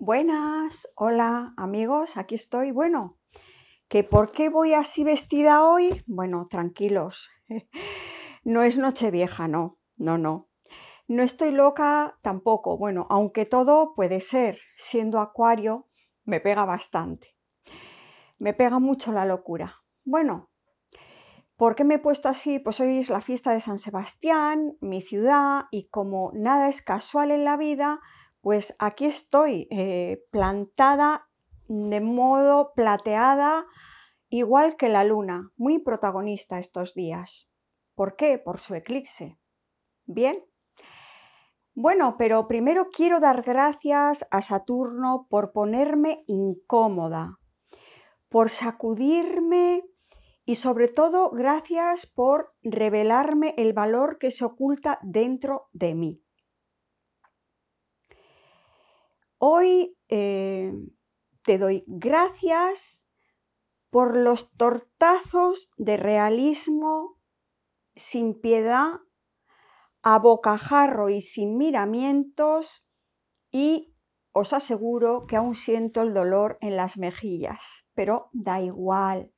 Buenas, hola amigos, aquí estoy. Bueno, ¿que ¿por qué voy así vestida hoy? Bueno, tranquilos, no es noche vieja, no, no, no. No estoy loca tampoco, bueno, aunque todo puede ser, siendo acuario me pega bastante. Me pega mucho la locura. Bueno, ¿por qué me he puesto así? Pues hoy es la fiesta de San Sebastián, mi ciudad, y como nada es casual en la vida, pues aquí estoy, eh, plantada de modo plateada, igual que la luna, muy protagonista estos días. ¿Por qué? Por su eclipse. Bien. Bueno, pero primero quiero dar gracias a Saturno por ponerme incómoda, por sacudirme y sobre todo gracias por revelarme el valor que se oculta dentro de mí. Hoy eh, te doy gracias por los tortazos de realismo sin piedad, a bocajarro y sin miramientos y os aseguro que aún siento el dolor en las mejillas, pero da igual,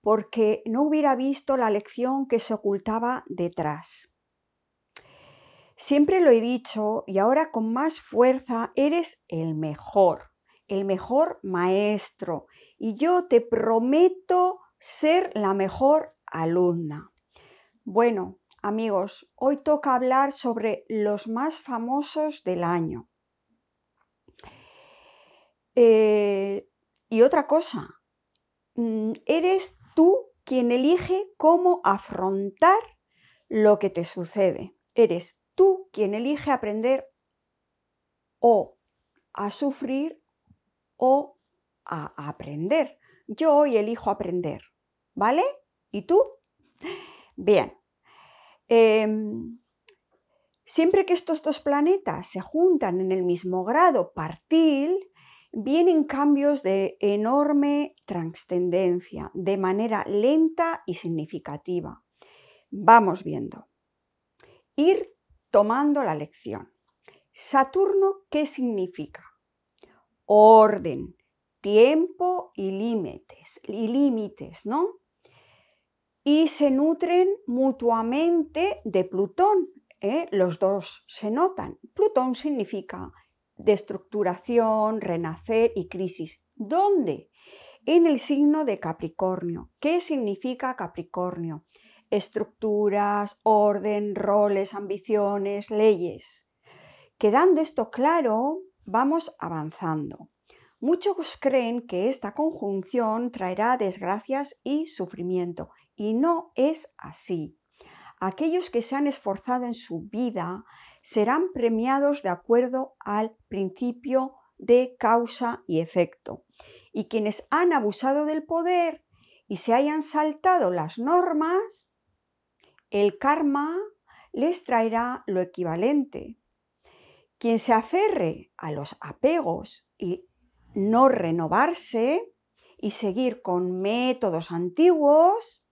porque no hubiera visto la lección que se ocultaba detrás. Siempre lo he dicho y ahora con más fuerza, eres el mejor, el mejor maestro. Y yo te prometo ser la mejor alumna. Bueno, amigos, hoy toca hablar sobre los más famosos del año. Eh, y otra cosa, mm, eres tú quien elige cómo afrontar lo que te sucede. Eres tú quien elige aprender o a sufrir o a aprender. Yo hoy elijo aprender, ¿vale? ¿Y tú? Bien. Em, siempre que estos dos planetas se juntan en el mismo grado partil, vienen cambios de enorme trascendencia, de manera lenta y significativa. Vamos viendo. Ir tomando la lección. Saturno, ¿qué significa? Orden, tiempo y límites, y límites, ¿no? Y se nutren mutuamente de Plutón. ¿eh? Los dos se notan. Plutón significa destructuración, renacer y crisis. ¿Dónde? En el signo de Capricornio. ¿Qué significa Capricornio? estructuras, orden, roles, ambiciones, leyes. Quedando esto claro, vamos avanzando. Muchos creen que esta conjunción traerá desgracias y sufrimiento, y no es así. Aquellos que se han esforzado en su vida serán premiados de acuerdo al principio de causa y efecto, y quienes han abusado del poder y se hayan saltado las normas el karma les traerá lo equivalente. Quien se aferre a los apegos y no renovarse y seguir con métodos antiguos,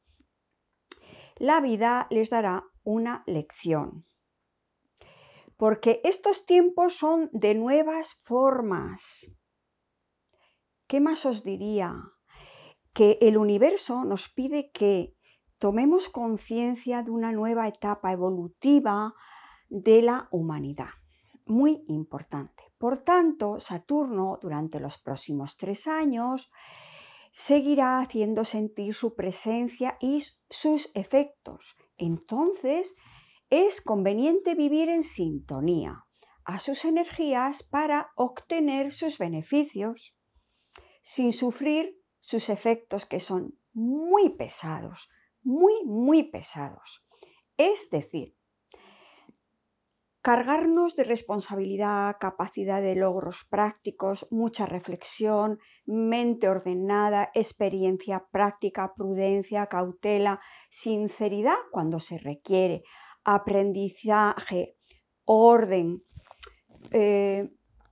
la vida les dará una lección. Porque estos tiempos son de nuevas formas. ¿Qué más os diría? Que el universo nos pide que tomemos conciencia de una nueva etapa evolutiva de la humanidad. Muy importante. Por tanto, Saturno durante los próximos tres años seguirá haciendo sentir su presencia y sus efectos. Entonces, es conveniente vivir en sintonía a sus energías para obtener sus beneficios sin sufrir sus efectos que son muy pesados muy, muy pesados. Es decir, cargarnos de responsabilidad, capacidad de logros prácticos, mucha reflexión, mente ordenada, experiencia práctica, prudencia, cautela, sinceridad cuando se requiere, aprendizaje, orden. Eh,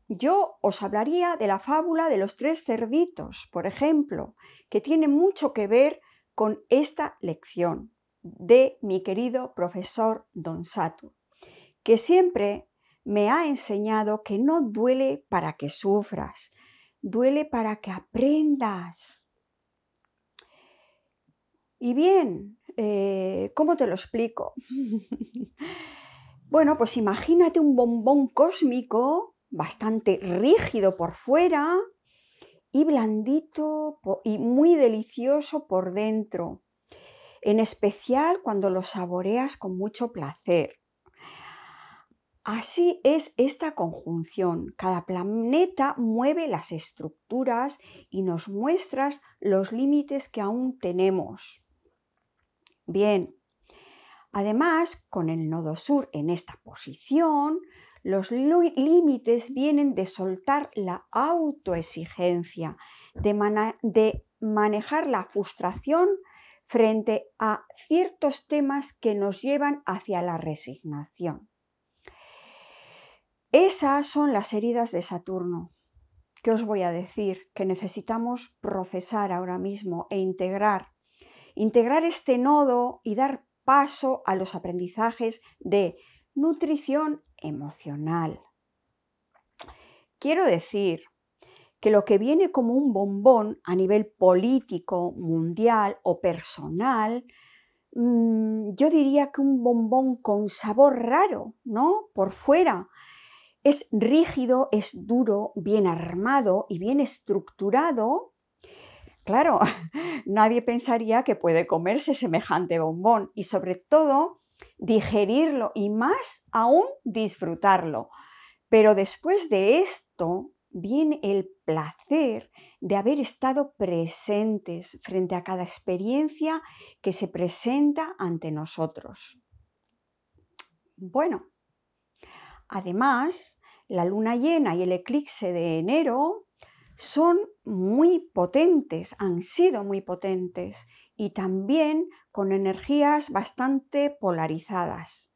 yo os hablaría de la fábula de los tres cerditos, por ejemplo, que tiene mucho que ver con esta lección de mi querido profesor Don Satu, que siempre me ha enseñado que no duele para que sufras, duele para que aprendas. Y bien, eh, ¿cómo te lo explico? bueno, pues imagínate un bombón cósmico bastante rígido por fuera, y blandito y muy delicioso por dentro, en especial cuando lo saboreas con mucho placer. Así es esta conjunción. Cada planeta mueve las estructuras y nos muestra los límites que aún tenemos. Bien, además, con el nodo sur en esta posición, los límites vienen de soltar la autoexigencia, de, manejar la frustración frente a ciertos temas que nos llevan hacia la resignación. Esas son las heridas de Saturno. Que os voy a decir? Que necesitamos procesar ahora mismo e integrar. Integrar este nodo y dar paso a los aprendizajes de nutrición emocional. Quiero decir que lo que viene como un bombón a nivel político, mundial o personal, mm, yo diría que un bombón con sabor raro, ¿no? Por fuera. Es rígido, es duro, bien armado y bien estructurado. Claro, nadie pensaría que puede comerse semejante bombón y sobre todo digerirlo y más aún disfrutarlo. Pero después de esto viene el placer de haber estado presentes frente a cada experiencia que se presenta ante nosotros. Bueno, además, la luna llena y el eclipse de enero son muy potentes, han sido muy potentes y también con energías bastante polarizadas.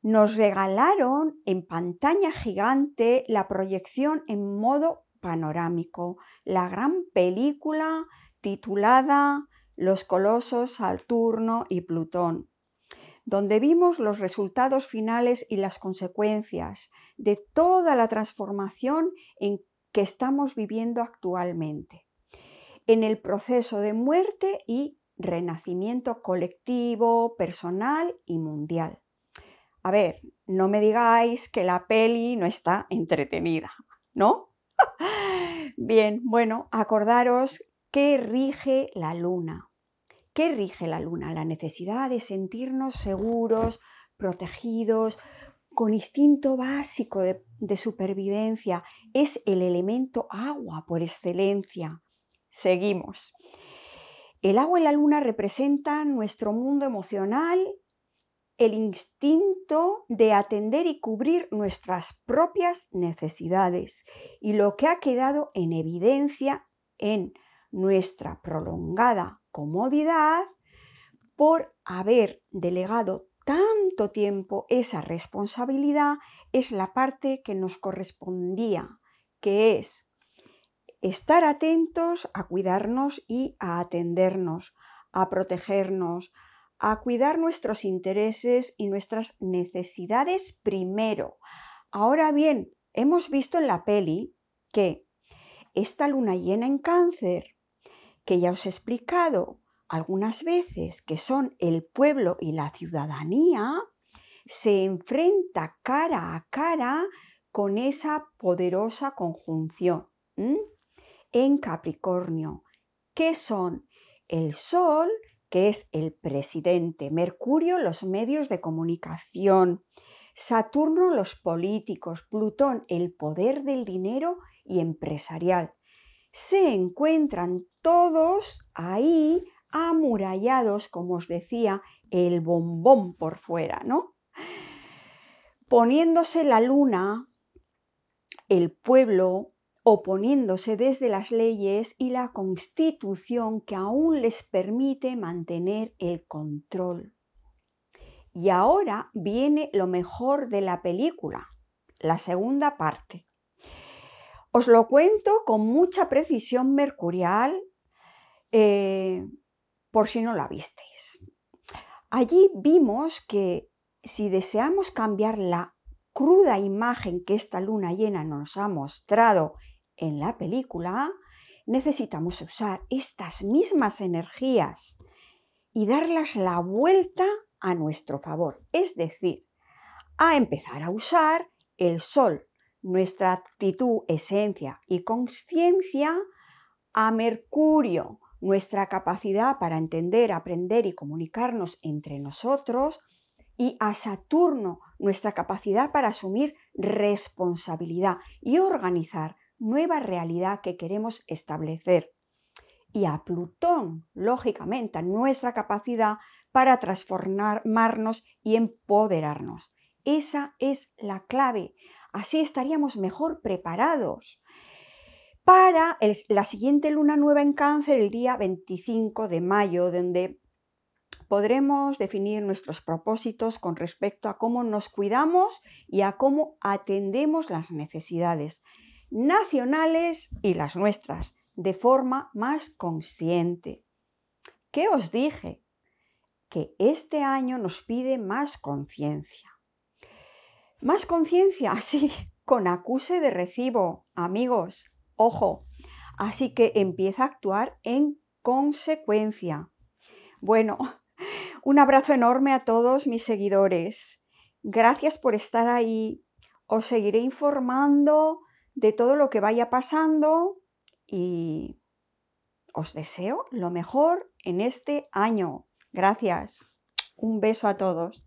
Nos regalaron en pantalla gigante la proyección en modo panorámico, la gran película titulada Los Colosos, Saturno y Plutón, donde vimos los resultados finales y las consecuencias de toda la transformación en que estamos viviendo actualmente en el proceso de muerte y renacimiento colectivo, personal y mundial. A ver, no me digáis que la peli no está entretenida, ¿no? Bien, bueno, acordaros qué rige la luna. ¿Qué rige la luna? La necesidad de sentirnos seguros, protegidos, con instinto básico de, de supervivencia. Es el elemento agua por excelencia. Seguimos. El agua y la luna representan nuestro mundo emocional, el instinto de atender y cubrir nuestras propias necesidades y lo que ha quedado en evidencia en nuestra prolongada comodidad por haber delegado tanto tiempo esa responsabilidad es la parte que nos correspondía, que es estar atentos a cuidarnos y a atendernos, a protegernos, a cuidar nuestros intereses y nuestras necesidades primero. Ahora bien, hemos visto en la peli que esta luna llena en cáncer, que ya os he explicado algunas veces que son el pueblo y la ciudadanía, se enfrenta cara a cara con esa poderosa conjunción en Capricornio, que son el Sol, que es el presidente, Mercurio los medios de comunicación, Saturno los políticos, Plutón el poder del dinero y empresarial. Se encuentran todos ahí amurallados, como os decía, el bombón por fuera, ¿no? Poniéndose la luna, el pueblo oponiéndose desde las leyes y la constitución que aún les permite mantener el control. Y ahora viene lo mejor de la película, la segunda parte. Os lo cuento con mucha precisión mercurial eh, por si no la visteis. Allí vimos que si deseamos cambiar la cruda imagen que esta luna llena nos ha mostrado en la película, necesitamos usar estas mismas energías y darlas la vuelta a nuestro favor, es decir, a empezar a usar el sol, nuestra actitud, esencia y conciencia, a Mercurio, nuestra capacidad para entender, aprender y comunicarnos entre nosotros, y a Saturno, nuestra capacidad para asumir responsabilidad y organizar nueva realidad que queremos establecer y a Plutón, lógicamente, a nuestra capacidad para transformarnos y empoderarnos. Esa es la clave. Así estaríamos mejor preparados para la siguiente luna nueva en cáncer, el día 25 de mayo, donde podremos definir nuestros propósitos con respecto a cómo nos cuidamos y a cómo atendemos las necesidades nacionales y las nuestras, de forma más consciente. ¿Qué os dije? Que este año nos pide más conciencia. Más conciencia, sí, con acuse de recibo, amigos. Ojo, así que empieza a actuar en consecuencia. Bueno, un abrazo enorme a todos mis seguidores. Gracias por estar ahí. Os seguiré informando de todo lo que vaya pasando y os deseo lo mejor en este año. Gracias. Un beso a todos.